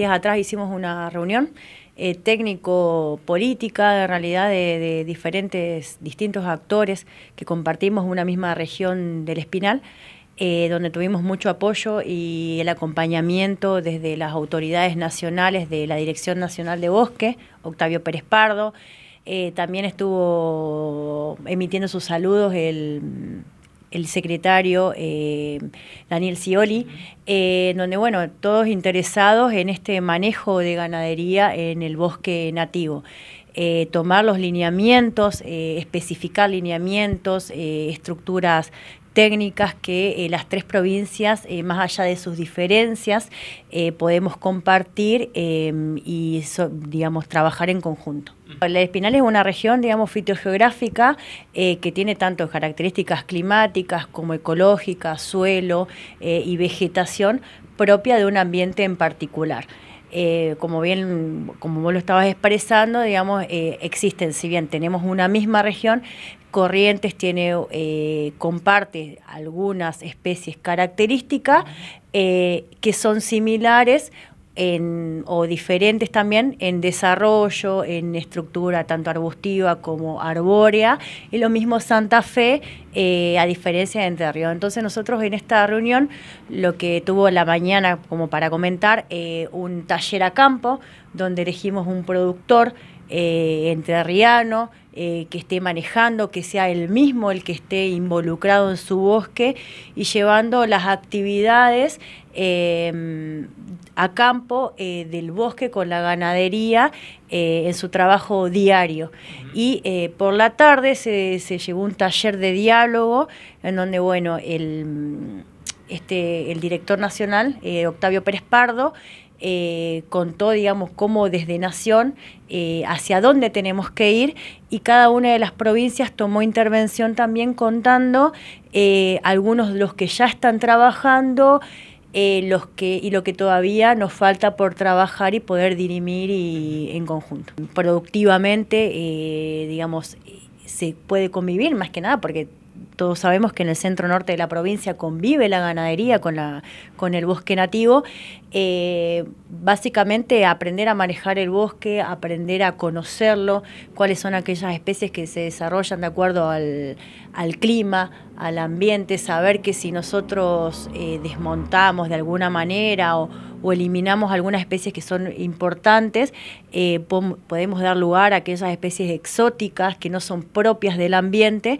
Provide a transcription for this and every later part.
Días atrás hicimos una reunión eh, técnico-política, de realidad de, diferentes, distintos actores que compartimos una misma región del Espinal, eh, donde tuvimos mucho apoyo y el acompañamiento desde las autoridades nacionales de la Dirección Nacional de Bosque, Octavio Pérez Pardo. Eh, también estuvo emitiendo sus saludos el el secretario eh, Daniel Scioli, eh, donde, bueno, todos interesados en este manejo de ganadería en el bosque nativo. Eh, tomar los lineamientos, especificar lineamientos, estructuras técnicas que eh, las tres provincias, eh, más allá de sus diferencias, eh, podemos compartir em, y, digamos, trabajar en conjunto. La Espinal es una región, digamos, fitogeográfica que tiene tanto características climáticas como ecológicas, suelo y vegetación propia de un ambiente en particular. como bien, como vos lo estabas expresando, digamos, existen, si bien tenemos una misma región, Corrientes tiene, eh, comparte algunas especies características eh, que son similares o diferentes también en desarrollo, en estructura tanto arbustiva como arbórea, y lo mismo Santa Fe, eh, a diferencia de Entre Ríos. Entonces nosotros en esta reunión lo que tuvo la mañana como para comentar, un taller a campo, donde elegimos un productor entre eh, entrerriano, eh, que esté manejando, que sea el mismo el que esté involucrado en su bosque y llevando las actividades em, a campo eh, del bosque con la ganadería en su trabajo diario. Y por la tarde se, llevó un taller de diálogo en donde, bueno, Este, el director nacional, Octavio Pérez Pardo, eh, contó, digamos, cómo desde Nación, eh, hacia dónde tenemos que ir, y cada una de las provincias tomó intervención también contando eh, algunos de los que ya están trabajando. los que, y lo que todavía nos falta por trabajar y poder dirimir y, en conjunto. Productivamente, digamos, se puede convivir más que nada porque todos sabemos que en el centro norte de la provincia convive la ganadería con, la, con el bosque nativo, eh, básicamente aprender a manejar el bosque, aprender a conocerlo, cuáles son aquellas especies que se desarrollan de acuerdo al, clima, al ambiente, saber que si nosotros eh, desmontamos de alguna manera o, eliminamos algunas especies que son importantes, eh, podemos dar lugar a aquellas especies exóticas que no son propias del ambiente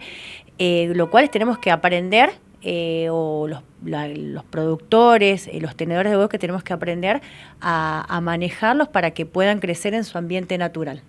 eh, lo cual tenemos que aprender, eh, o los, productores, eh, los tenedores de bosque tenemos que aprender a manejarlos para que puedan crecer en su ambiente natural.